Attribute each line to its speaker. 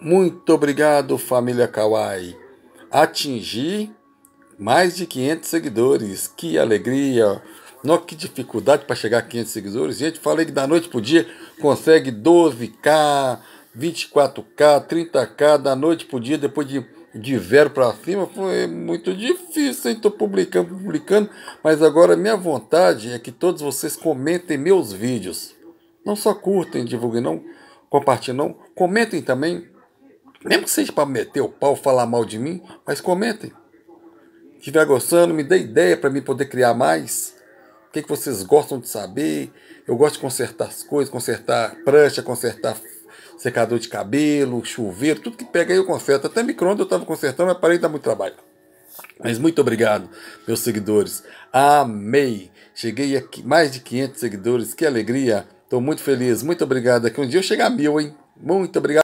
Speaker 1: Muito obrigado, família Kawai. Atingi mais de 500 seguidores. Que alegria! Nossa, que dificuldade para chegar a 500 seguidores. Gente, falei que da noite pro dia consegue 12k, 24k, 30k da noite pro dia, depois de, de zero para cima. Foi muito difícil, Estou publicando, publicando. Mas agora minha vontade é que todos vocês comentem meus vídeos. Não só curtem, divulguem, não compartilhem, não. Comentem também mesmo que seja para meter o pau, falar mal de mim, mas comentem. Se estiver gostando, me dê ideia para mim poder criar mais. O que, que vocês gostam de saber? Eu gosto de consertar as coisas, consertar prancha, consertar secador de cabelo, chuveiro, tudo que pega aí eu conserto. Até micro-ondas eu estava consertando, mas parei de dar muito trabalho. Mas muito obrigado, meus seguidores. Amei! Cheguei aqui mais de 500 seguidores, que alegria! Estou muito feliz, muito obrigado. Aqui é um dia eu chegar a mil, hein? Muito obrigado.